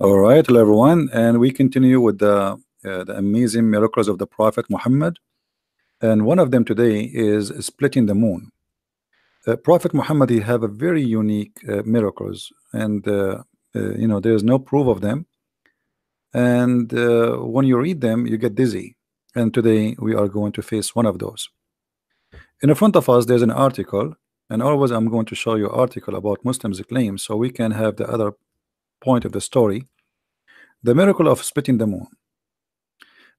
All right, hello everyone, and we continue with the, uh, the amazing miracles of the Prophet Muhammad. And one of them today is splitting the moon. Uh, Prophet Muhammad he have a very unique uh, miracles, and uh, uh, you know there is no proof of them. And uh, when you read them, you get dizzy. And today we are going to face one of those. In front of us, there's an article, and always I'm going to show you article about Muslims' claims, so we can have the other point of the story, the miracle of splitting the moon.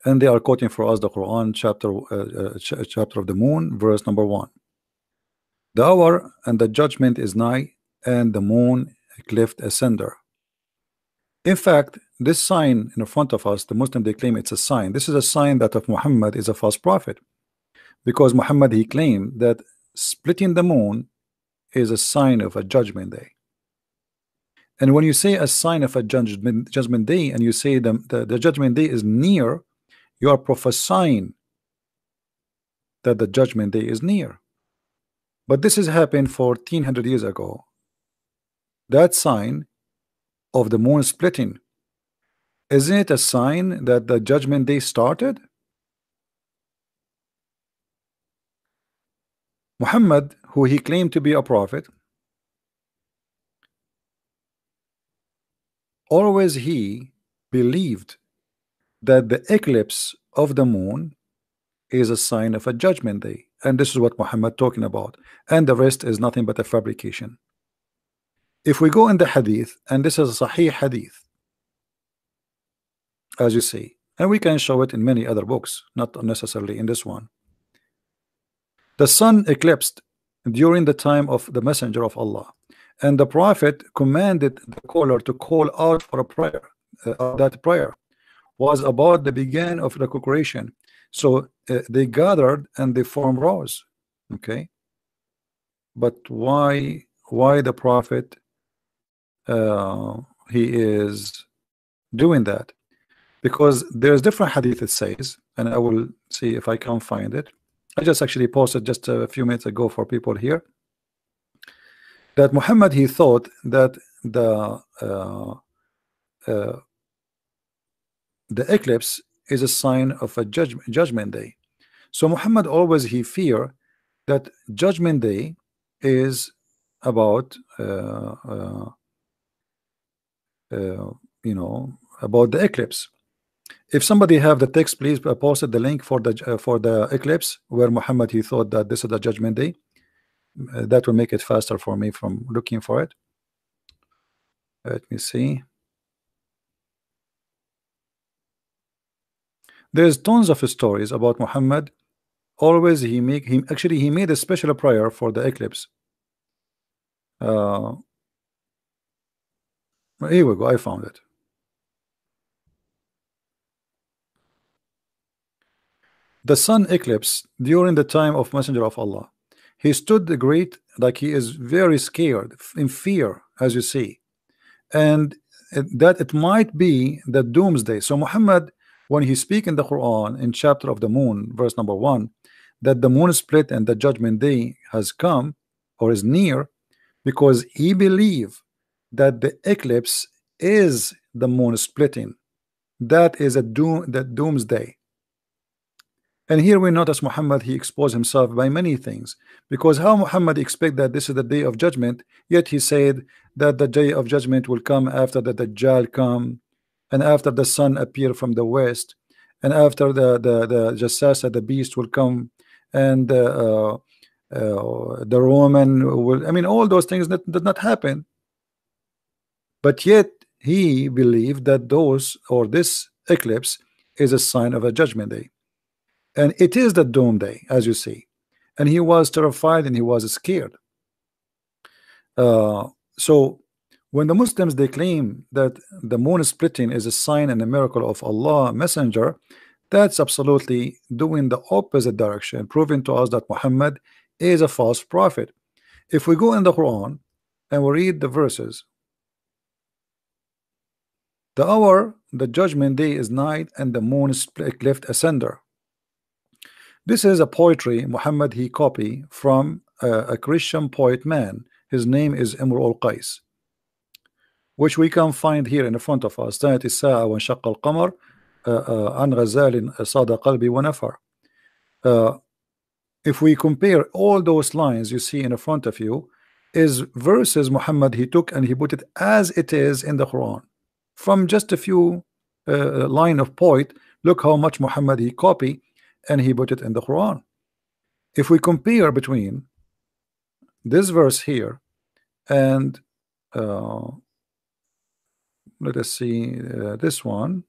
And they are quoting for us the Quran chapter uh, uh ch uh, chapter of the moon, verse number one. The hour and the judgment is nigh, and the moon cleft asunder. In fact, this sign in front of us, the Muslim they claim it's a sign. This is a sign that of Muhammad is a false prophet, because Muhammad he claimed that splitting the moon is a sign of a judgment day. And when you say a sign of a judgment, judgment day, and you say the, the, the judgment day is near, you are prophesying that the judgment day is near. But this has happened 1400 years ago. That sign of the moon splitting, isn't it a sign that the judgment day started? Muhammad, who he claimed to be a prophet, always he believed that the eclipse of the moon is a sign of a judgment day and this is what Muhammad talking about and the rest is nothing but a fabrication if we go in the hadith and this is a sahih hadith as you see and we can show it in many other books not necessarily in this one the sun eclipsed during the time of the messenger of Allah and the prophet commanded the caller to call out for a prayer uh, that prayer was about the beginning of the creation so uh, they gathered and they formed rows okay but why why the prophet uh, he is doing that because there's different hadith it says and I will see if I can find it I just actually posted just a few minutes ago for people here that Muhammad he thought that the uh, uh, the eclipse is a sign of a judgment judgment day so Muhammad always he fear that judgment day is about uh, uh, uh you know about the eclipse if somebody have the text please post the link for the uh, for the eclipse where Muhammad he thought that this is the judgment day uh, that will make it faster for me from looking for it. Let me see. There's tons of stories about Muhammad. Always he make him actually he made a special prayer for the eclipse. Uh, here we go. I found it. The sun eclipse during the time of Messenger of Allah. He stood the great like he is very scared in fear, as you see, and that it might be the doomsday. So Muhammad, when he speak in the Quran in chapter of the moon, verse number one, that the moon split and the judgment day has come or is near, because he believe that the eclipse is the moon splitting. That is a doom that doomsday. And here we notice Muhammad, he exposed himself by many things. Because how Muhammad expect that this is the day of judgment, yet he said that the day of judgment will come after the Dajjal come, and after the sun appear from the west, and after the, the, the Jassasa, the beast will come, and uh, uh, uh the Roman will, I mean, all those things that did not happen. But yet he believed that those, or this eclipse, is a sign of a judgment day. And it is the doomsday, as you see. And he was terrified and he was scared. Uh, so when the Muslims they claim that the moon splitting is a sign and a miracle of Allah messenger that's absolutely doing the opposite direction proving to us that Muhammad is a false prophet if we go in the Quran and we read the verses the hour the judgment day is night and the moon is left asunder this is a poetry Muhammad he copy from a, a Christian poet man. His name is Imr al-Qais, which we can find here in the front of us. That is Sa'a wa Shaq al-Qamar, uh, uh, An Ghazalin Sada Qalbi uh, If we compare all those lines you see in the front of you, is verses Muhammad he took and he put it as it is in the Quran from just a few uh, line of poet look how much Muhammad he copy and he put it in the Quran. If we compare between this verse here and uh, let us see uh, this one.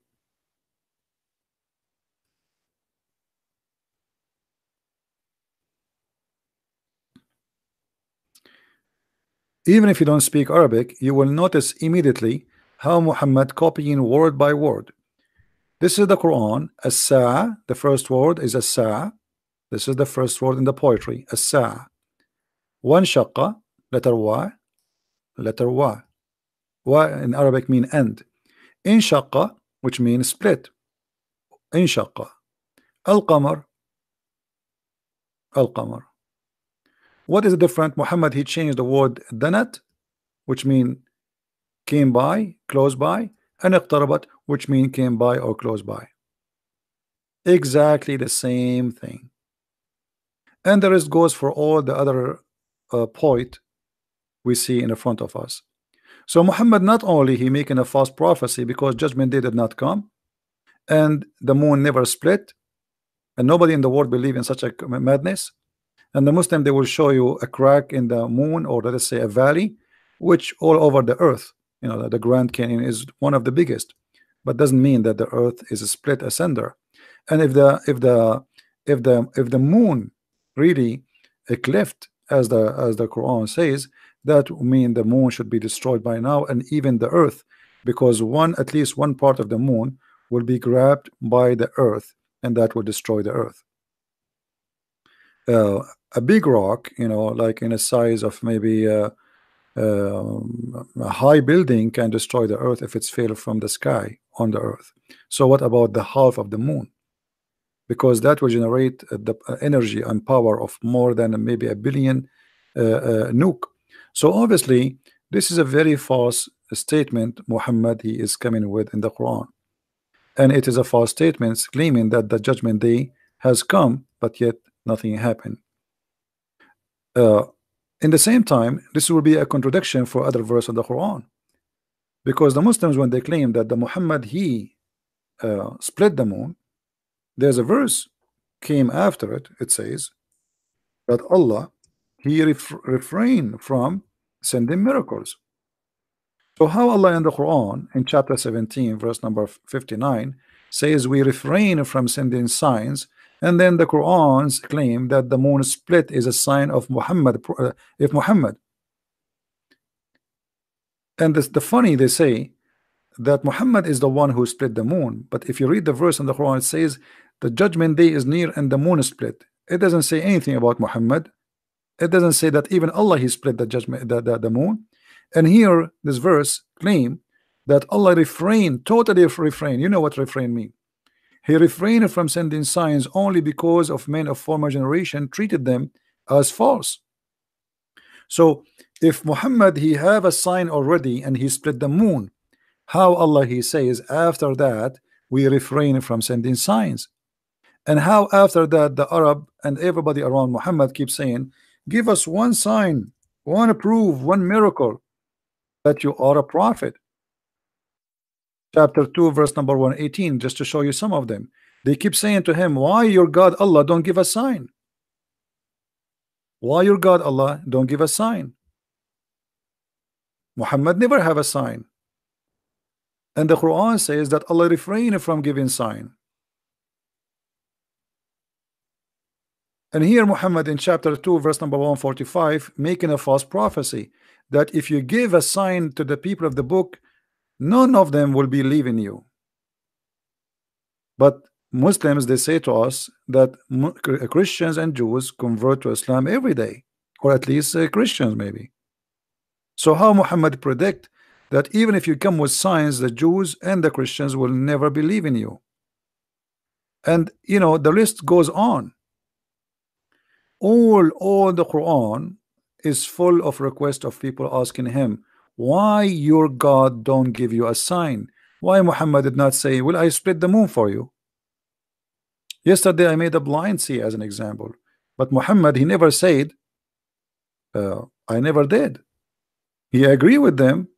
Even if you don't speak Arabic, you will notice immediately how Muhammad copying word by word this is the Quran. Asa, the first word is Asa. This is the first word in the poetry, Asa. One shaqqa, letter y, letter y. Y in Arabic mean end. Inshaqa, which means split. Inshaqa. Al-qamar. Al-qamar. What is different? Muhammad, he changed the word danat, which mean came by, close by, and iqtarabat, which mean came by or close by. Exactly the same thing. And the rest goes for all the other uh, point we see in the front of us. So Muhammad not only he making a false prophecy because judgment day did not come, and the moon never split, and nobody in the world believe in such a madness. And the Muslim they will show you a crack in the moon or let us say a valley, which all over the earth, you know, the Grand Canyon is one of the biggest but doesn't mean that the earth is split asunder and if the if the if the if the moon really eclipsed as the as the Quran says that would mean the moon should be destroyed by now and even the earth because one at least one part of the moon will be grabbed by the earth and that will destroy the earth uh, a big rock you know like in a size of maybe uh, uh, a high building can destroy the earth if it's fell from the sky on the earth so what about the half of the moon because that will generate uh, the uh, energy and power of more than maybe a billion uh, uh, nuke so obviously this is a very false statement Muhammad he is coming with in the Quran and it is a false statement claiming that the judgment day has come but yet nothing happened uh, in the same time this will be a contradiction for other verse of the Quran because the Muslims when they claim that the Muhammad he uh, split the moon there's a verse came after it it says that Allah he ref refrained from sending miracles so how Allah in the Quran in chapter 17 verse number 59 says we refrain from sending signs and then the Qurans claim that the moon split is a sign of Muhammad uh, if Muhammad and this, the funny they say that Muhammad is the one who split the moon. But if you read the verse in the Quran, it says the judgment day is near and the moon is split. It doesn't say anything about Muhammad. It doesn't say that even Allah he split the judgment the, the, the moon. And here this verse claim that Allah refrained, totally refrained. You know what refrain mean? He refrained from sending signs only because of men of former generation treated them as false. So if Muhammad he have a sign already and he split the moon how Allah he says after that we refrain from sending signs and how after that the Arab and everybody around Muhammad keep saying give us one sign one proof one miracle that you are a prophet chapter 2 verse number 118 just to show you some of them they keep saying to him why your God Allah don't give a sign why your God Allah don't give a sign Muhammad never have a sign. And the Quran says that Allah refrain from giving sign. And here Muhammad in chapter 2 verse number 145 making a false prophecy that if you give a sign to the people of the book none of them will believe in you. But Muslims they say to us that Christians and Jews convert to Islam every day or at least uh, Christians maybe. So how Muhammad predict that even if you come with signs, the Jews and the Christians will never believe in you? And you know the list goes on. All all the Quran is full of requests of people asking him, why your God don't give you a sign? Why Muhammad did not say, will I split the moon for you? Yesterday I made a blind see as an example, but Muhammad he never said, uh, I never did. He agree with them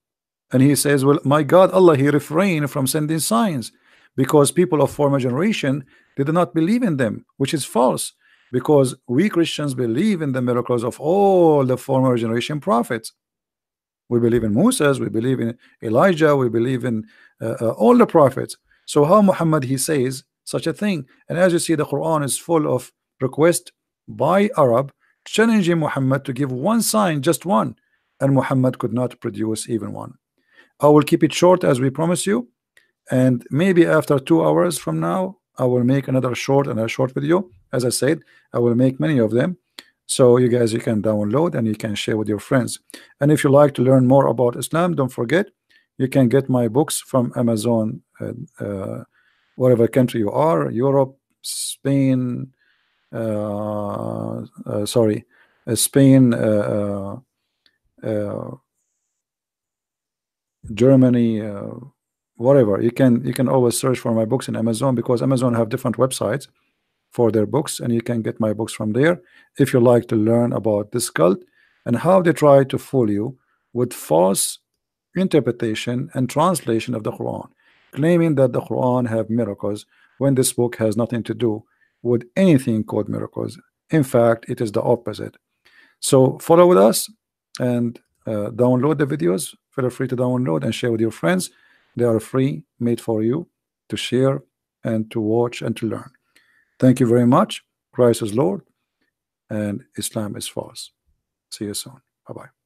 and he says, well, my God, Allah, he refrained from sending signs because people of former generation did not believe in them, which is false because we Christians believe in the miracles of all the former generation prophets. We believe in Moses, we believe in Elijah, we believe in uh, uh, all the prophets. So how Muhammad he says such a thing? And as you see, the Quran is full of request by Arab challenging Muhammad to give one sign, just one and Muhammad could not produce even one. I will keep it short as we promise you and maybe after two hours from now I will make another short and a short video as I said I will make many of them so you guys you can download and you can share with your friends and if you like to learn more about Islam don't forget you can get my books from Amazon uh, uh, whatever country you are Europe Spain uh, uh sorry uh, Spain uh, uh, Germany, uh, whatever. You can you can always search for my books in Amazon because Amazon have different websites for their books, and you can get my books from there if you like to learn about this cult and how they try to fool you with false interpretation and translation of the Quran, claiming that the Quran have miracles when this book has nothing to do with anything called miracles. In fact, it is the opposite. So follow with us and uh, download the videos feel free to download and share with your friends they are free made for you to share and to watch and to learn thank you very much christ is lord and islam is false see you soon bye bye